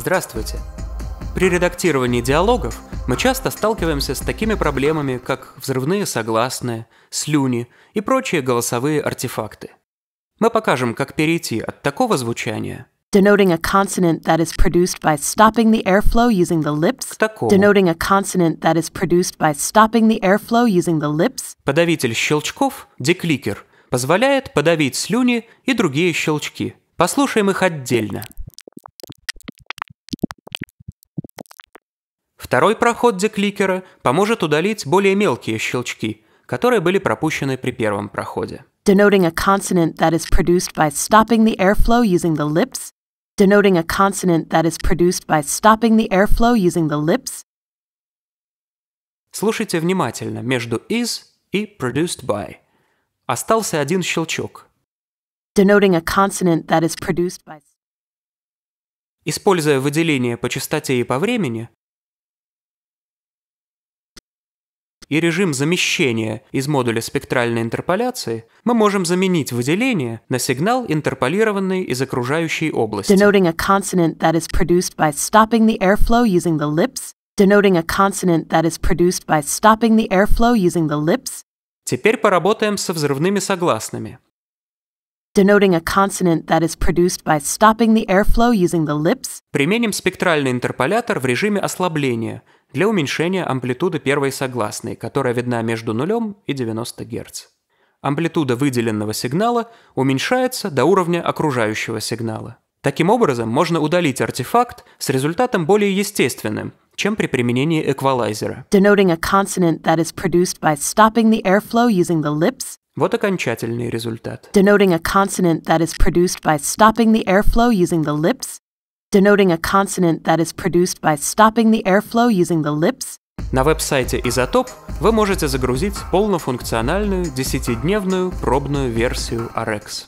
Здравствуйте! При редактировании диалогов мы часто сталкиваемся с такими проблемами, как взрывные согласные, слюни и прочие голосовые артефакты. Мы покажем, как перейти от такого звучания denoting a consonant that is produced by stopping the airflow using the lips, denoting a consonant that is produced by stopping the airflow using the lips. Подавитель щелчков, декликер, позволяет подавить слюни и другие щелчки. Послушаем их отдельно. Второй проход декликера поможет удалить более мелкие щелчки, которые были пропущены при первом проходе. Denoting a consonant that is produced by stopping the airflow using the lips. Denoting a consonant that is produced by stopping the airflow using the lips. Слушайте внимательно между is и produced by. Остался один щелчок. Denoting a consonant that is produced by. Используя выделение по частоте и по времени, и режим замещения из модуля спектральной интерполяции, мы можем заменить выделение на сигнал, интерполированный из окружающей области. Denoting a consonant that is produced by stopping the airflow using the lips, denoting a consonant that is produced by stopping the airflow using the lips. Теперь поработаем со взрывными согласными. Denoting a consonant that is produced by stopping the airflow using the lips. Применим спектральный интерполятор в режиме ослабления – для уменьшения амплитуды первой согласной, которая видна между нулем и 90 Гц. Амплитуда выделенного сигнала уменьшается до уровня окружающего сигнала. Таким образом, можно удалить артефакт с результатом более естественным, чем при применении эквалайзера. Вот окончательный результат. Denoting a consonant that is produced by stopping the airflow using the lips denoting a consonant that is produced by stopping the airflow using the lips. На веб-сайте Изотоп вы можете загрузить полнофункциональную 10-дневную пробную версию Arex.